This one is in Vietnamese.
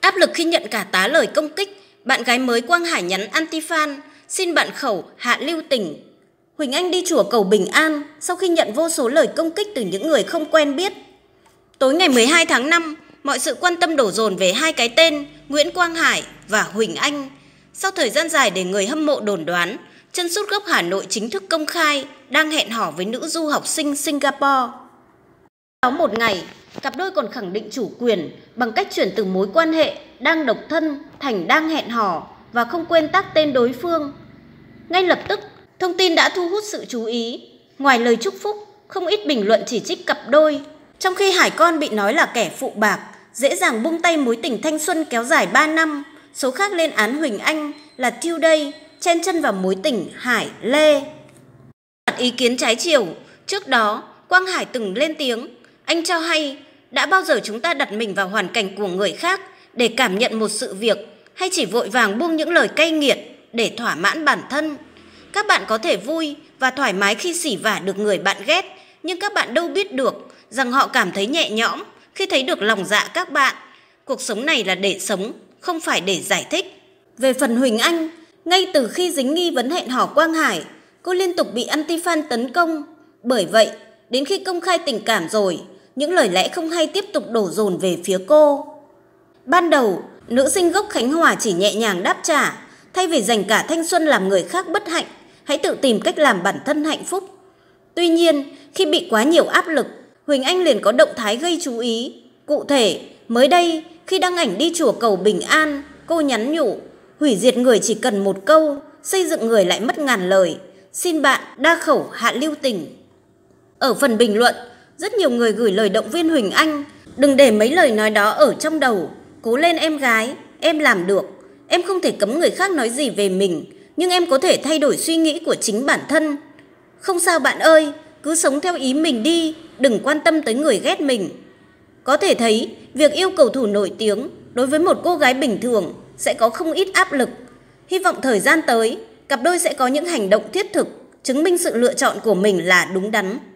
Áp lực khi nhận cả tá lời công kích, bạn gái mới Quang Hải nhắn anti-fan, xin bạn khẩu hạ lưu tỉnh. Huỳnh Anh đi chùa cầu bình an sau khi nhận vô số lời công kích từ những người không quen biết. Tối ngày 12 tháng 5, mọi sự quan tâm đổ dồn về hai cái tên Nguyễn Quang Hải và Huỳnh Anh. Sau thời gian dài để người hâm mộ đồn đoán, chân sút gốc Hà Nội chính thức công khai đang hẹn hò với nữ du học sinh Singapore. Đó một ngày, Cặp đôi còn khẳng định chủ quyền bằng cách chuyển từ mối quan hệ đang độc thân thành đang hẹn hò và không quên tác tên đối phương. Ngay lập tức, thông tin đã thu hút sự chú ý. Ngoài lời chúc phúc, không ít bình luận chỉ trích cặp đôi. Trong khi Hải Con bị nói là kẻ phụ bạc, dễ dàng buông tay mối tình thanh xuân kéo dài 3 năm, số khác lên án Huỳnh Anh là tiêu đây, chen chân vào mối tình Hải Lê. Ý kiến trái chiều, trước đó Quang Hải từng lên tiếng anh cho hay, đã bao giờ chúng ta đặt mình vào hoàn cảnh của người khác để cảm nhận một sự việc hay chỉ vội vàng buông những lời cay nghiệt để thỏa mãn bản thân? Các bạn có thể vui và thoải mái khi xỉ vả được người bạn ghét, nhưng các bạn đâu biết được rằng họ cảm thấy nhẹ nhõm khi thấy được lòng dạ các bạn. Cuộc sống này là để sống, không phải để giải thích. Về phần Huỳnh Anh, ngay từ khi dính nghi vấn hẹn hò Quang Hải, cô liên tục bị anti-fan tấn công. Bởi vậy, đến khi công khai tình cảm rồi, những lời lẽ không hay tiếp tục đổ dồn về phía cô. Ban đầu, nữ sinh gốc Khánh Hòa chỉ nhẹ nhàng đáp trả, thay vì dành cả thanh xuân làm người khác bất hạnh, hãy tự tìm cách làm bản thân hạnh phúc. Tuy nhiên, khi bị quá nhiều áp lực, Huỳnh Anh liền có động thái gây chú ý. Cụ thể, mới đây, khi đăng ảnh đi chùa cầu Bình An, cô nhắn nhủ, hủy diệt người chỉ cần một câu, xây dựng người lại mất ngàn lời. Xin bạn đa khẩu hạ lưu tình. Ở phần bình luận, rất nhiều người gửi lời động viên Huỳnh Anh, đừng để mấy lời nói đó ở trong đầu, cố lên em gái, em làm được. Em không thể cấm người khác nói gì về mình, nhưng em có thể thay đổi suy nghĩ của chính bản thân. Không sao bạn ơi, cứ sống theo ý mình đi, đừng quan tâm tới người ghét mình. Có thể thấy, việc yêu cầu thủ nổi tiếng đối với một cô gái bình thường sẽ có không ít áp lực. Hy vọng thời gian tới, cặp đôi sẽ có những hành động thiết thực chứng minh sự lựa chọn của mình là đúng đắn.